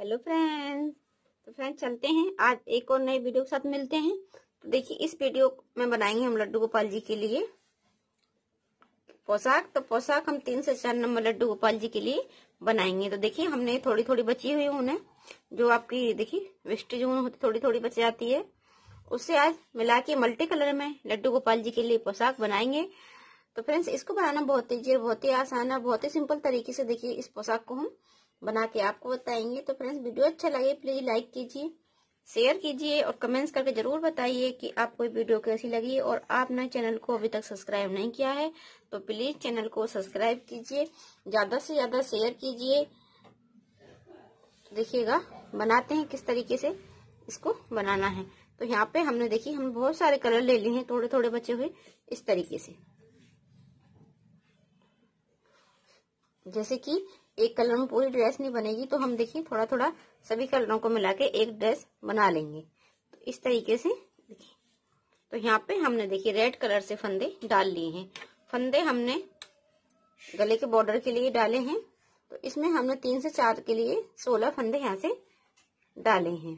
hello friends तो friends चलते हैं आज एक और नए वीडियो के साथ मिलते हैं तो देखिए इस वीडियो में बनाएंगे हम लड्डू गोपाल जी के लिए पोशाक तो पोशाक हम तीन से चार नंबर लड्डू गोपाल जी के लिए बनाएंगे तो देखिए हमने थोड़ी थोड़ी बची हुई उन्हें जो आपकी देखिए वेस्टेज ऊन होती थोड़ी थोड़ी बच जाती है उससे आज मिला के मल्टी कलर में लड्डू गोपाल जी के लिए पोशाक बनाएंगे तो फ्रेंड्स इसको बनाना बहुत ही बहुत ही आसान है बहुत ही सिंपल तरीके से देखिए इस पोशाक को हम बना के आपको बताएंगे तो फ्रेंड्स वीडियो अच्छा लगे प्लीज लाइक कीजिए शेयर कीजिए और कमेंट्स करके जरूर बताइए कि आपको वीडियो कैसी लगी और आपने चैनल को अभी तक सब्सक्राइब नहीं किया है तो प्लीज चैनल को सब्सक्राइब कीजिए ज्यादा से ज्यादा शेयर कीजिए देखिएगा बनाते हैं किस तरीके से इसको बनाना है तो यहाँ पे हमने देखी हम बहुत सारे कलर ले लिए हैं थोड़े थोड़े बचे हुए इस तरीके से जैसे कि एक कलर में पूरी ड्रेस नहीं बनेगी तो हम देखिए थोड़ा थोड़ा सभी कलरों को मिला के एक ड्रेस बना लेंगे तो इस तरीके से देखिए तो यहाँ पे हमने देखिए रेड कलर से फंदे डाल लिए हैं फंदे हमने गले के बॉर्डर के लिए डाले हैं तो इसमें हमने तीन से चार के लिए सोलह फंदे यहाँ से डाले हैं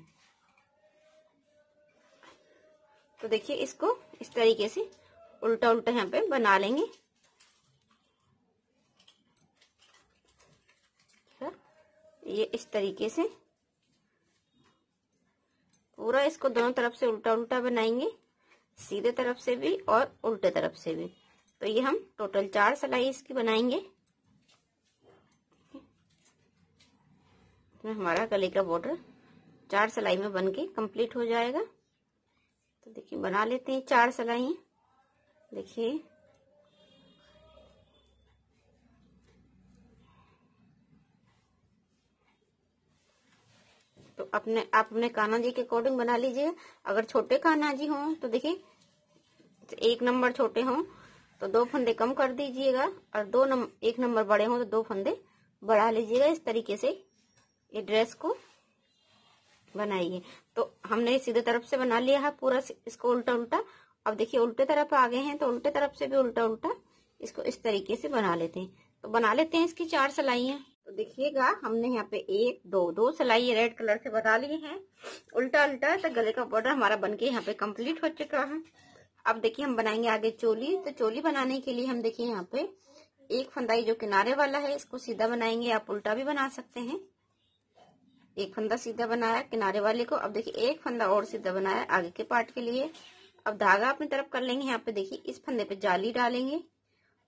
तो देखिए इसको इस तरीके से उल्टा उल्टा यहाँ पे बना लेंगे ये इस तरीके से पूरा इसको दोनों तरफ से उल्टा उल्टा बनाएंगे सीधे तरफ से भी और उल्टे तरफ से भी तो ये हम टोटल चार सिलाई इसकी बनाएंगे इसमें हमारा गले का बॉर्डर चार सिलाई में बन के कम्प्लीट हो जाएगा तो देखिए बना लेते हैं चार सिलाई देखिए अपने आप अपने कान्हा जी के अकॉर्डिंग बना लीजिए अगर छोटे कान्हा जी हों तो देखिए एक नंबर छोटे हों तो दो फंदे कम कर दीजिएगा और दो नम, एक नंबर बड़े हों तो दो फंदे बढ़ा लीजिएगा इस तरीके से ये ड्रेस को बनाइए तो हमने सीधे तरफ से बना लिया है पूरा इसको उल्टा उल्टा अब देखिए उल्टे तरफ आ गए हैं तो उल्टे तरफ से भी उल्टा उल्टा इसको इस तरीके से बना लेते हैं तो बना लेते हैं इसकी चार सिलाइयां देखिएगा हमने यहाँ पे एक दो दो सिलाई रेड कलर से बता लिए हैं उल्टा उल्टा तो गले का बॉर्डर हमारा बनके यहाँ पे कंप्लीट हो चुका है अब देखिए हम बनाएंगे आगे चोली तो चोली बनाने के लिए हम देखिए यहाँ पे एक फंदाई जो किनारे वाला है इसको सीधा बनाएंगे आप उल्टा भी बना सकते हैं एक फंदा सीधा बनाया किनारे वाले को अब देखिए एक फंदा और सीधा बनाया आगे के पार्ट के लिए अब धागा अपनी तरफ कर लेंगे यहाँ पे देखिए इस फंदे पे जाली डालेंगे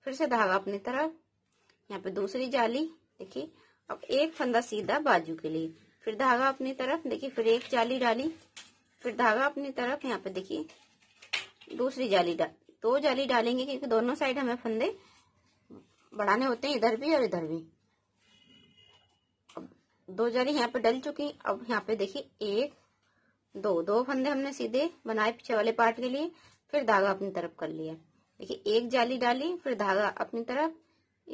फिर से धागा अपनी तरफ यहाँ पे दूसरी जाली देखिए अब एक फंदा सीधा बाजू के लिए फिर धागा अपनी तरफ देखिए फिर एक जाली डाली फिर धागा अपनी तरफ यहाँ पे देखिए दूसरी जाली डाल दो जाली डालेंगे क्योंकि दोनों साइड हमें फंदे बढ़ाने होते हैं इधर भी और इधर भी अब दो जाली यहाँ पे डल चुकी अब यहाँ पे देखिए एक दो दो फंदे हमने सीधे बनाए पीछे वाले पार्ट के लिए फिर धागा अपनी तरफ कर लिया देखिए एक जाली डाली फिर धागा अपनी तरफ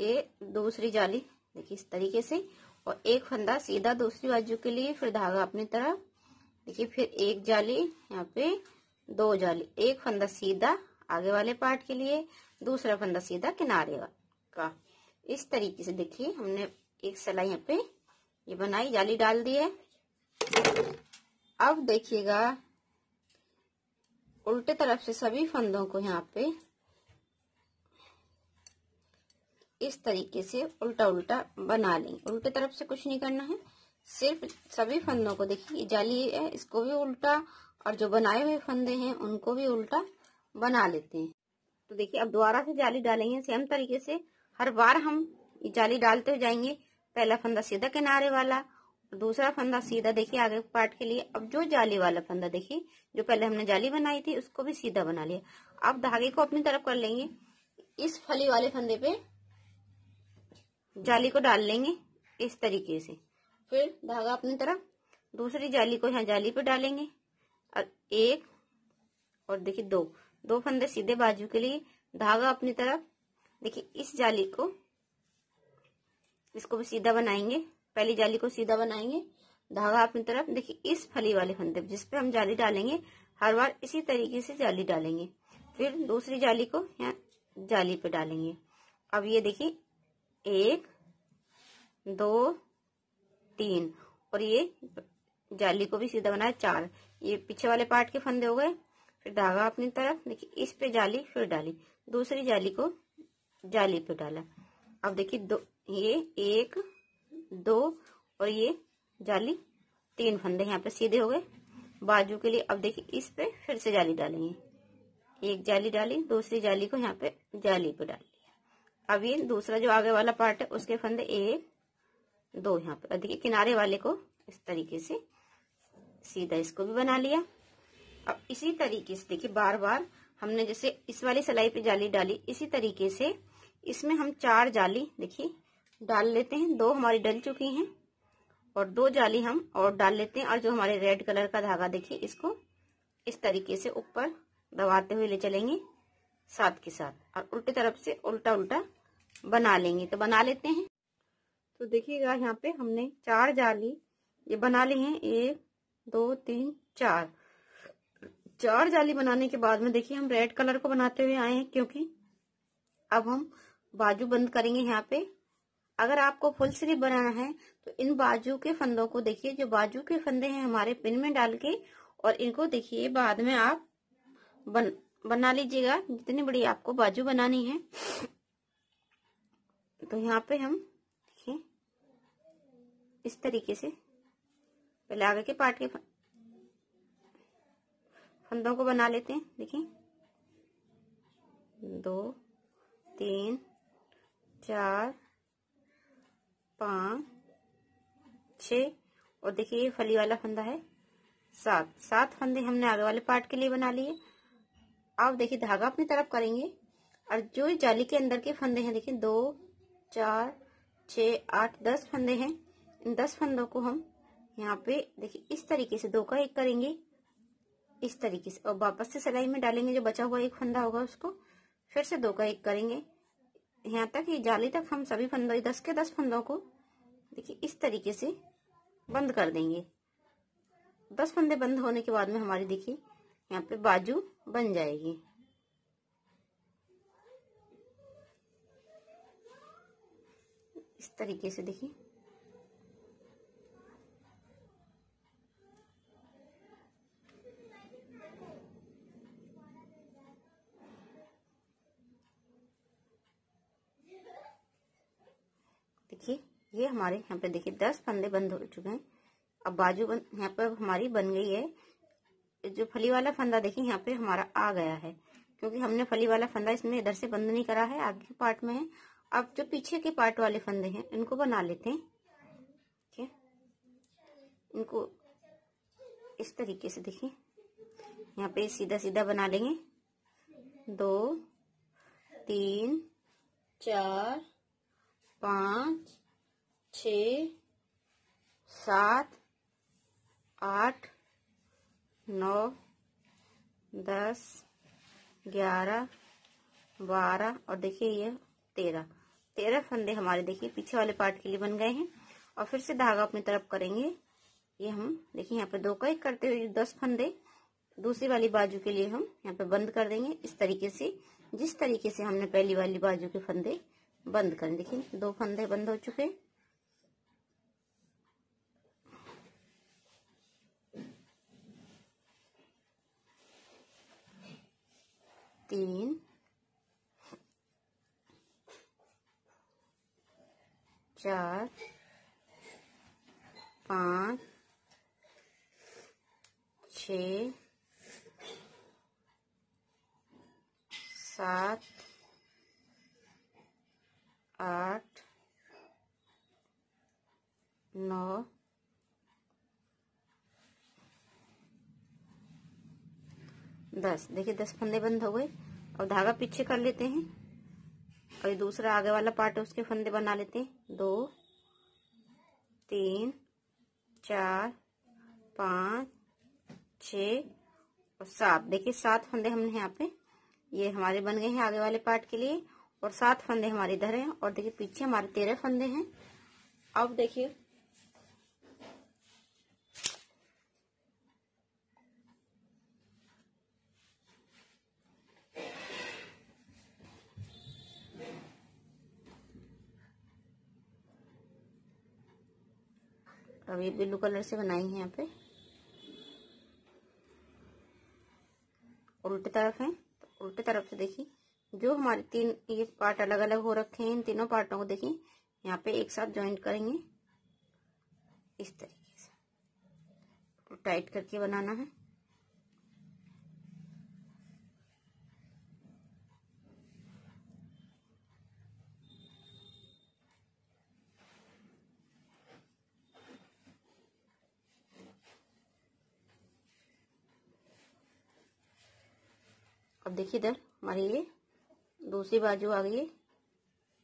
ये दूसरी जाली देखिए इस तरीके से और एक फंदा सीधा दूसरी बाजू के लिए फिर धागा अपनी तरफ देखिए फिर एक जाली यहाँ पे दो जाली एक फंदा सीधा आगे वाले पार्ट के लिए दूसरा फंदा सीधा किनारे का इस तरीके से देखिए हमने एक सिलाई यहाँ पे ये बनाई जाली डाल दी है अब देखिएगा उल्टे तरफ से सभी फंदों को यहाँ पे इस तरीके से उल्टा उल्टा बना लेंगे उल्टे तरफ से कुछ नहीं करना है सिर्फ सभी फंदों को देखिए जाली है इसको भी उल्टा और जो बनाए हुए फंदे हैं उनको भी उल्टा बना लेते हैं तो देखिए अब दोबारा से जाली डालेंगे सेम तरीके से हर बार हम जाली डालते जाएंगे पहला फंदा सीधा किनारे वाला दूसरा फंदा सीधा देखिए आगे पार्ट के लिए अब जो जाली वाला फंदा देखिए जो पहले हमने जाली बनाई थी उसको भी सीधा बना लिया अब धागे को अपनी तरफ कर लेंगे इस फली वाले फंदे पे जाली को डाल लेंगे इस तरीके से फिर धागा अपनी तरफ दूसरी जाली को यहाँ जाली पे डालेंगे और एक और देखिए दो दो फंदे सीधे बाजू के लिए धागा अपनी तरफ देखिए इस जाली को इसको भी सीधा बनाएंगे पहली जाली को सीधा बनाएंगे धागा अपनी तरफ देखिए इस फली वाले फंदे जिसपे हम जाली डालेंगे हर बार इसी तरीके से जाली डालेंगे फिर दूसरी जाली को यहाँ जाली पे डालेंगे अब ये देखिए एक दो तीन और ये जाली को भी सीधा बनाया चार ये पीछे वाले पार्ट के फंदे हो गए फिर धागा अपनी तरफ देखिए इस पे जाली फिर डाली दूसरी जाली को जाली पे डाला अब देखिए दो ये एक दो और ये जाली तीन फंदे यहाँ पे सीधे हो गए बाजू के लिए अब देखिए इस पे फिर से जाली डालेंगे एक जाली डाली दूसरी जाली को यहाँ पे जाली पे डाली अभी दूसरा जो आगे वाला पार्ट है उसके फंदे एक दो यहाँ पर देखिए किनारे वाले को इस तरीके से सीधा इसको भी बना लिया अब इसी तरीके से देखिए बार बार हमने जैसे इस वाली सिलाई पे जाली डाली इसी तरीके से इसमें हम चार जाली देखिए डाल लेते हैं दो हमारी डल चुकी हैं और दो जाली हम और डाल लेते हैं और जो हमारे रेड कलर का धागा देखिए इसको इस तरीके से ऊपर दबाते हुए ले चलेंगे साथ के साथ और उल्टी तरफ से उल्टा उल्टा बना लेंगे तो बना लेते हैं तो देखिएगा यहाँ पे हमने चार जाली ये बना ली हैं एक दो तीन चार चार जाली बनाने के बाद में देखिए हम रेड कलर को बनाते हुए आए हैं क्योंकि अब हम बाजू बंद करेंगे यहाँ पे अगर आपको फुल स्लीव बनाना है तो इन बाजू के फंदों को देखिए जो बाजू के फंदे हैं हमारे पिन में डाल के और इनको देखिए बाद में आप बन बना लीजिएगा जितनी बड़ी आपको बाजू बनानी है तो यहाँ पे हम देखिए इस तरीके से पहले आगे के पार्ट के फंदों को बना लेते हैं देखिए दो तीन चार पांच छ और देखिए ये फली वाला फंदा है सात सात फंदे हमने आगे वाले पार्ट के लिए बना लिए अब देखिए धागा अपनी तरफ करेंगे और जो जाली के अंदर के फंदे हैं देखिए दो चार छ आठ दस फंदे हैं इन दस फंदों को हम यहाँ पे देखिए इस तरीके से दो का एक करेंगे इस तरीके से और वापस से सिलाई में डालेंगे जो बचा हुआ एक फंदा होगा उसको फिर से दो का एक करेंगे यहाँ तक ये जाली तक हम सभी फंदों दस के दस फंदों को देखिए इस तरीके से बंद कर देंगे दस फंदे बंद होने के बाद में हमारी देखिए यहाँ पे बाजू बन जाएगी इस तरीके से देखिए देखिए ये हमारे यहाँ पे देखिए दस फंदे बंद हो चुके हैं अब बाजू बन यहाँ पे हमारी बन गई है जो फली वाला फंदा देखिए यहाँ पे हमारा आ गया है क्योंकि हमने फली वाला फंदा इसमें इधर से बंद नहीं करा है आगे पार्ट में है अब जो पीछे के पार्ट वाले फंदे हैं इनको बना लेते हैं ठीक है इनको इस तरीके से देखिए यहाँ पे सीधा सीधा बना लेंगे दो तीन चार पाँच छ सात आठ नौ दस ग्यारह बारह और देखिए ये तेरह तेरह फंदे हमारे देखिए पीछे वाले पार्ट के लिए बन गए हैं और फिर से धागा अपनी तरफ करेंगे ये हम देखिए यहाँ पे दो का एक करते हुए दस फंदे दूसरी वाली बाजू के लिए हम यहाँ पे बंद कर देंगे इस तरीके से जिस तरीके से हमने पहली वाली बाजू के फंदे बंद कर देखिए दो फंदे बंद हो चुके तीन चार पाँच छ सात आठ नौ दस देखिए दस फंदे बंद हो गए और धागा पीछे कर लेते हैं और ये दूसरा आगे वाला पार्ट है उसके फंदे बना लेते हैं दो तीन चार पाँच छ और सात देखिए सात फंदे हमने यहाँ पे ये हमारे बन गए हैं आगे वाले पार्ट के लिए और सात फंदे हमारे इधर हैं और देखिए पीछे हमारे तेरह फंदे हैं अब देखिए तो अभी ब्लू कलर से बनाई है यहाँ पे उल्टे तरफ है तो उल्टे तरफ से देखिए जो हमारे तीन ये पार्ट अलग अलग हो रखे हैं इन तीनों पार्टों को देखिए यहाँ पे एक साथ ज्वाइंट करेंगे इस तरीके से टाइट करके बनाना है देखिए इधर हमारी ये दूसरी बाजू आ गई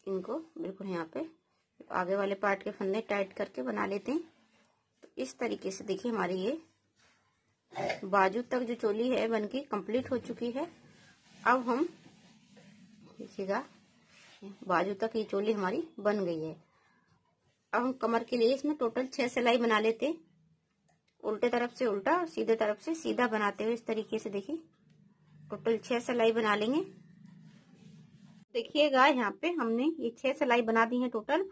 इनको बिल्कुल यहाँ पे आगे वाले पार्ट के फंदे टाइट करके बना लेते हैं तो इस तरीके से देखिए हमारी ये बाजू तक जो चोली है बनके कंप्लीट हो चुकी है अब हम देखिएगा बाजू तक ये चोली हमारी बन गई है अब हम कमर के लिए इसमें टोटल छह सिलाई बना लेते हैं उल्टे तरफ से उल्टा सीधे तरफ से सीधा बनाते हुए इस तरीके से देखिए टोटल छह सिलाई बना लेंगे देखिएगा यहाँ पे हमने ये छह सिलाई बना दी है टोटल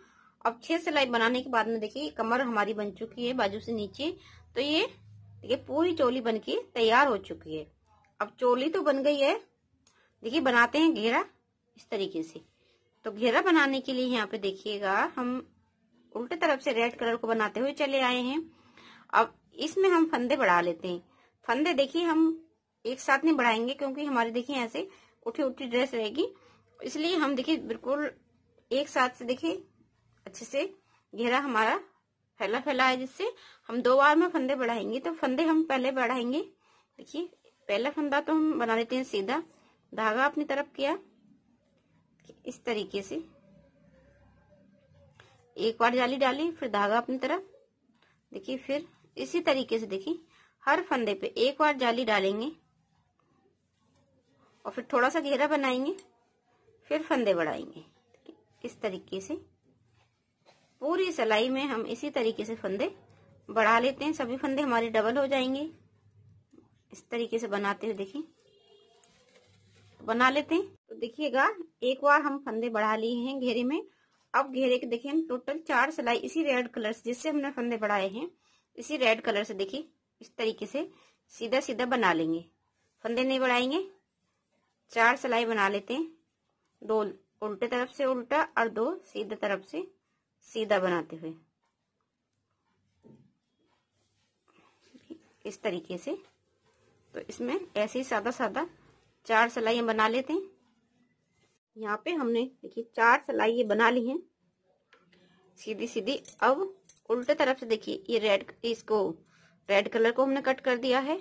अब छह सिलाई बनाने के बाद में देखिए कमर हमारी बन चुकी है बाजू से नीचे तो ये देखिए पूरी चोली बन के तैयार हो चुकी है अब चोली तो बन गई है देखिए बनाते हैं घेरा इस तरीके से तो घेरा बनाने के लिए यहाँ पे देखिएगा हम उल्टे तरफ से रेड कलर को बनाते हुए चले आए हैं अब इसमें हम फंदे बढ़ा लेते हैं फंदे देखिए हम एक साथ नहीं बढ़ाएंगे क्योंकि हमारे देखिए ऐसे उठी उठी ड्रेस रहेगी इसलिए हम देखिए बिल्कुल एक साथ से देखिए अच्छे से घेरा हमारा फैला फैला है जिससे हम दो बार में फंदे बढ़ाएंगे तो फंदे हम पहले बढ़ाएंगे देखिए पहला फंदा तो हम बना लेते हैं सीधा धागा अपनी तरफ किया इस तरीके से एक बार जाली डाली फिर धागा अपनी तरफ देखिए फिर इसी तरीके से देखिए हर फंदे पे एक बार जाली डालेंगे और फिर थोड़ा सा घेरा बनाएंगे फिर फंदे बढ़ाएंगे इस तरीके से पूरी सिलाई में हम इसी तरीके से फंदे बढ़ा लेते हैं सभी फंदे हमारे डबल हो जाएंगे इस तरीके से बनाते हुए देखिए बना लेते हैं तो देखिएगा एक बार हम फंदे बढ़ा लिए हैं घेरे में अब घेरे के देखिए टोटल चार सिलाई इसी रेड कलर से जिससे हमने फंदे बढ़ाए हैं इसी रेड कलर से देखिए इस तरीके से सीधा सीधा बना लेंगे फंदे नहीं बढ़ाएंगे चार सिलाई बना लेते हैं दो उल्टे तरफ से उल्टा और दो सीधे तरफ से सीधा बनाते हुए इस तरीके से तो इसमें ऐसे ही सादा सादा चार सिलाइयाँ बना लेते हैं यहाँ पे हमने देखिए चार सिलाई ये बना ली हैं सीधी सीधी अब उल्टे तरफ से देखिए ये रेड इसको रेड कलर को हमने कट कर दिया है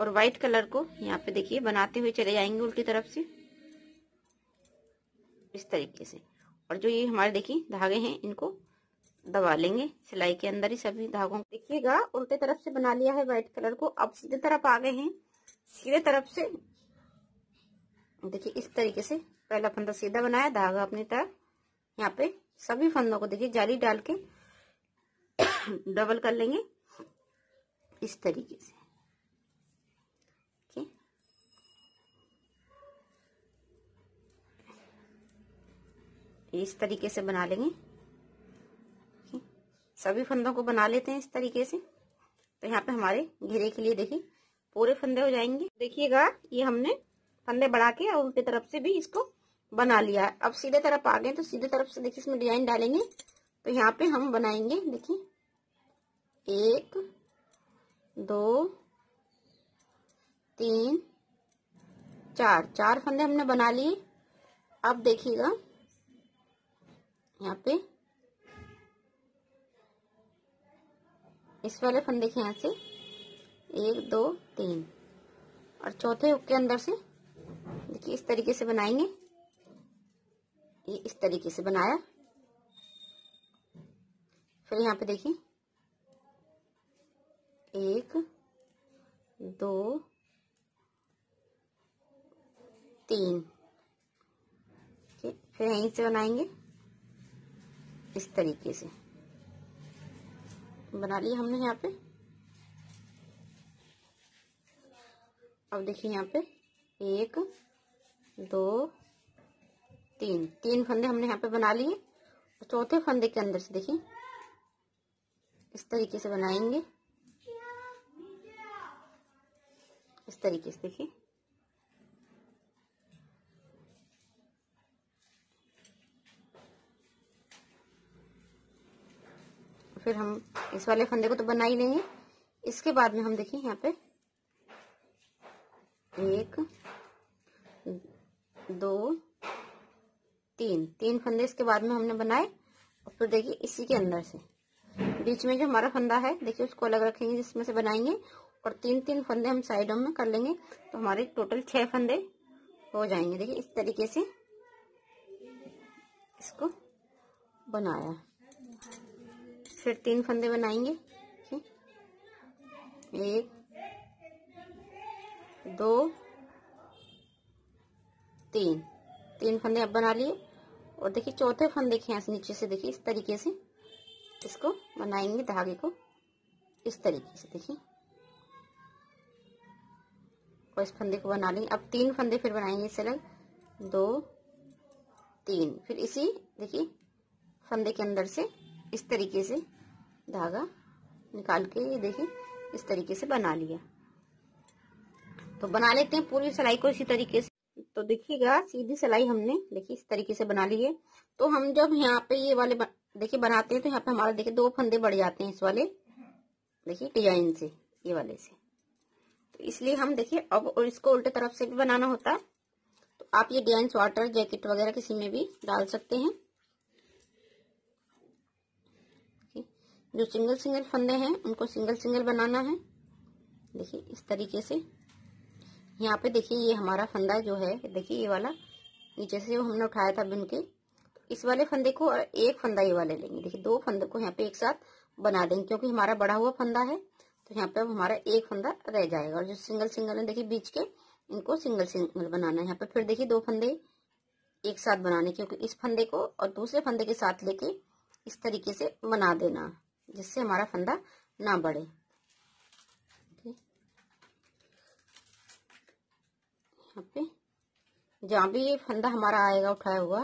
और व्हाइट कलर को यहाँ पे देखिए बनाते हुए चले जाएंगे उल्टी तरफ से इस तरीके से और जो ये हमारे देखिए धागे हैं इनको दबा लेंगे सिलाई के अंदर ही सभी धागों देखिएगा उल्टे तरफ से बना लिया है व्हाइट कलर को अब सीधे तरफ आ गए हैं सीधे तरफ से देखिए इस तरीके से पहला फंदा सीधा बनाया धागा अपनी तरफ यहाँ पे सभी फंदों को देखिए जाली डाल के डबल कर लेंगे इस तरीके से इस तरीके से बना लेंगे सभी फंदों को बना लेते हैं इस तरीके से तो यहाँ पे हमारे घेरे के लिए देखिए पूरे फंदे हो जाएंगे देखिएगा ये हमने फंदे बढ़ा के और उनकी तरफ से भी इसको बना लिया अब सीधे तरफ आ गए तो सीधे तरफ से देखिए इसमें डिजाइन डालेंगे तो यहाँ पे हम बनाएंगे देखिए एक दो तीन चार चार फंदे हमने बना लिए अब देखिएगा यहाँ पे इस वाले फंदे के यहां से एक दो तीन और चौथे हुक के अंदर से देखिए इस तरीके से बनाएंगे ये इस तरीके से बनाया फिर यहाँ पे देखिए एक दो तीन फिर यहीं से बनाएंगे इस तरीके से बना लिया हमने यहाँ पे अब देखिए यहाँ पे एक दो तीन तीन फंदे हमने यहाँ पे बना लिए और चौथे फंदे के अंदर से देखिए इस तरीके से बनाएंगे इस तरीके से देखिए फिर हम इस वाले फंदे को तो बना ही लेंगे इसके बाद में हम देखिए यहाँ पे एक दो तीन तीन फंदे इसके बाद में हमने बनाए और फिर तो देखिए इसी के अंदर से बीच में जो हमारा फंदा है देखिए उसको अलग रखेंगे जिसमें से बनाएंगे और तीन तीन फंदे हम साइडों में कर लेंगे तो हमारे टोटल छह फंदे हो जाएंगे देखिए इस तरीके से इसको बनाया फिर तीन फंदे बनाएंगे एक दो तीन तीन फंदे अब बना लिए और देखिए चौथे फंदे के यहाँ से नीचे से देखिए इस तरीके से इसको बनाएंगे धागे को इस तरीके से देखिए और इस फंदे को बना लेंगे अब तीन फंदे फिर बनाएंगे इससे अलग दो तीन फिर इसी देखिए फंदे के अंदर से इस तरीके से धागा निकाल के ये देखिए इस तरीके से बना लिया तो बना लेते हैं पूरी सिलाई को इसी तरीके से तो देखिएगा सीधी सिलाई हमने देखिए इस तरीके से बना ली है तो हम जब यहाँ पे ये वाले देखिए बनाते हैं तो यहाँ पे हमारे देखिए दो फंदे बढ़ जाते हैं इस वाले देखिए डिजाइन से ये वाले से तो इसलिए हम देखिए अब इसको उल्टे तरफ से भी बनाना होता है तो आप ये डिजाइन स्वाटर जैकेट वगैरह किसी में भी डाल सकते हैं जो सिंगल सिंगल फंदे हैं उनको सिंगल सिंगल बनाना है देखिए इस तरीके से यहाँ पे देखिए ये हमारा फंदा जो है देखिए ये वाला नीचे से जो हमने उठाया था बिन के इस वाले फंदे को और एक फंदा ये वाले लेंगे देखिए दो फंदे को यहाँ पे एक साथ बना देंगे क्योंकि हमारा बड़ा हुआ फंदा है तो यहाँ पे अब हमारा एक फंदा रह जाएगा और जो सिंगल सिंगल है देखिए बीच के इनको सिंगल सिंगल बनाना है यहाँ पे फिर देखिए दो फंदे एक साथ बनाने क्योंकि इस फंदे को और दूसरे फंदे के साथ लेके इस तरीके से बना देना जिससे हमारा फंदा ना बढ़े यहाँ पे जहाँ भी ये फंदा हमारा आएगा उठाया हुआ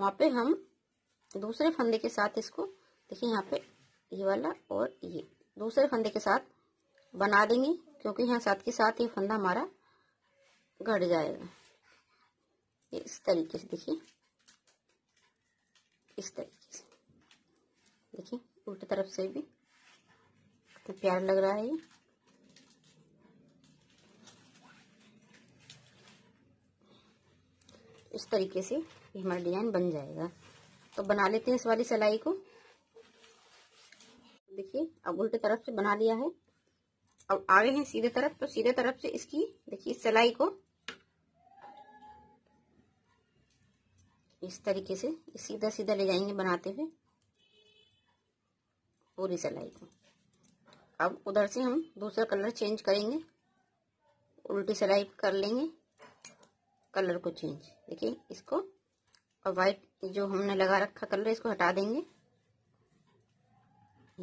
वहाँ पे हम दूसरे फंदे के साथ इसको देखिए यहाँ पे ये वाला और ये दूसरे फंदे के साथ बना देंगे क्योंकि यहाँ साथ के साथ ये फंदा हमारा घट जाएगा ये इस तरीके से देखिए इस तरीके से देखिए उल्टी तरफ से भी तो प्यारा लग रहा है इस तरीके से हमारा डिजाइन बन जाएगा तो बना लेते हैं इस वाली सिलाई को देखिए अब उल्टे तरफ से बना लिया है अब आ गए हैं सीधे तरफ तो सीधे तरफ से इसकी देखिए इस सिलाई को इस तरीके से सीधा सीधा ले जाएंगे बनाते हुए पूरी सिलाई को अब उधर से हम दूसरा कलर चेंज करेंगे उल्टी सिलाई कर लेंगे कलर को चेंज देखिए इसको और वाइट जो हमने लगा रखा कलर इसको हटा देंगे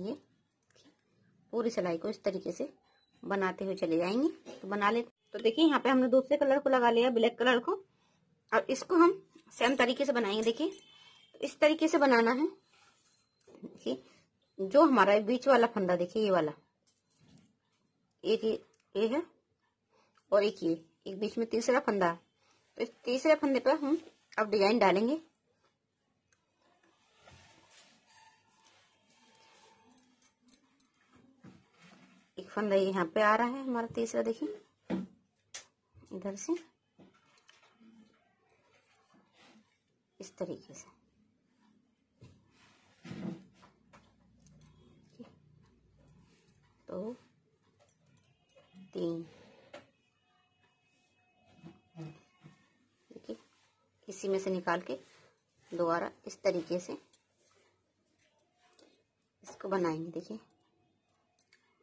ये पूरी सिलाई को इस तरीके से बनाते हुए चले जाएंगे तो बना ले तो देखिए यहाँ पे हमने दूसरे कलर को लगा लिया ब्लैक कलर को अब इसको हम सेम तरीके से बनाएंगे देखिए तो इस तरीके से बनाना है देखिए जो हमारा बीच वाला फंदा देखिए ये वाला एक ये, है और एक ये एक बीच में तीसरा फंदा तो इस तीसरे फंदे पर हम अब डिजाइन डालेंगे एक फंदा यहाँ पे आ रहा है हमारा तीसरा देखिए इधर से इस तरीके से तीन देखिए इसी में से निकाल के दोबारा इस तरीके से इसको बनाएंगे देखिए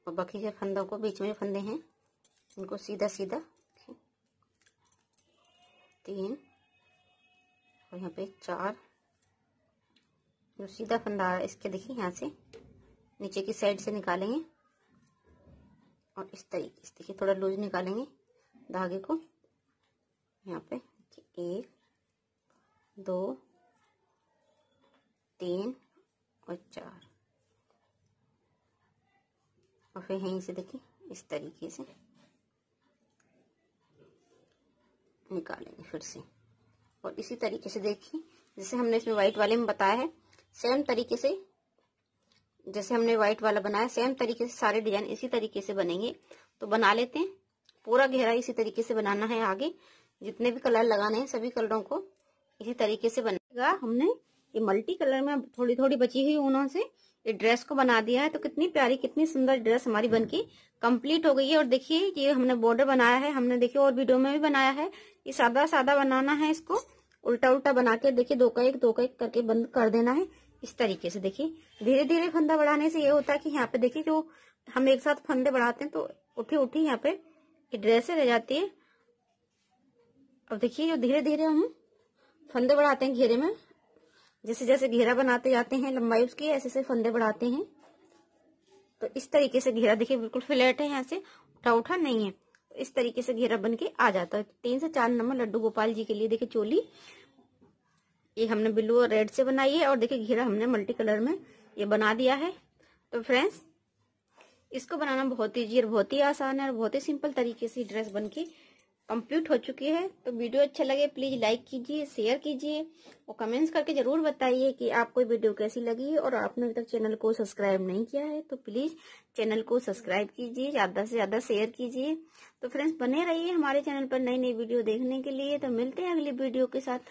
और बाकी के फंदों को बीच में फंदे हैं उनको सीधा सीधा तीन और यहाँ पे चार जो सीधा फंदा इसके देखिए यहाँ से नीचे की साइड से निकालेंगे और इस तरीके से देखिए थोड़ा लूज निकालेंगे धागे को यहाँ पे एक दो तीन और चार और फिर यहीं से देखिए इस तरीके से निकालेंगे फिर से और इसी तरीके से देखिए जैसे हमने इसमें व्हाइट वाले में बताया है सेम तरीके से जैसे हमने व्हाइट वाला बनाया सेम तरीके से सारे डिजाइन इसी तरीके से बनेंगे तो बना लेते हैं पूरा घेरा इसी तरीके से बनाना है आगे जितने भी कलर लगाने हैं सभी कलरों को इसी तरीके से बनेगा हमने ये मल्टी कलर में थोड़ी थोड़ी बची हुई ऊनों से ये ड्रेस को बना दिया है तो कितनी प्यारी कितनी सुंदर ड्रेस हमारी बनके कंप्लीट हो गई है और देखिए ये हमने बॉर्डर बनाया है हमने देखिए और वीडियो में भी बनाया है ये सादा सादा बनाना है इसको उल्टा उल्टा बना के देखिए दो का एक दो का एक करके बंद कर देना है इस तरीके से देखिए धीरे धीरे फंदा बढ़ाने से ये होता है कि यहाँ पे देखिए जो हम एक साथ फंदे बढ़ाते हैं तो उठी उठी यहाँ पे ड्रेसें रह जाती है अब देखिए जो धीरे धीरे हम फंदे बढ़ाते हैं घेरे में जैसे जैसे घेरा बनाते जाते हैं लंबाई उसकी ऐसे ऐसे फंदे बढ़ाते हैं तो इस तरीके से घेरा देखिए बिल्कुल फ्लैट है यहाँ से उठा उठा नहीं है इस तरीके से घेरा बन के आ जाता है तीन से चार नंबर लड्डू गोपाल जी के लिए देखिए चोली ये हमने ब्लू और रेड से बनाई है और देखिए घेरा हमने मल्टी कलर में ये बना दिया है तो फ्रेंड्स इसको बनाना बहुत ही और बहुत ही आसान है और बहुत ही सिंपल तरीके से ड्रेस बन के कंप्लीट हो चुकी है तो वीडियो अच्छा लगे प्लीज लाइक कीजिए शेयर कीजिए और कमेंट्स करके जरूर बताइए कि आपको वीडियो कैसी लगी और आपने अभी तक चैनल को सब्सक्राइब नहीं किया है तो प्लीज चैनल को सब्सक्राइब कीजिए ज्यादा से ज्यादा शेयर कीजिए तो फ्रेंड्स बने रहिए हमारे चैनल पर नई नई वीडियो देखने के लिए तो मिलते हैं अगली वीडियो के साथ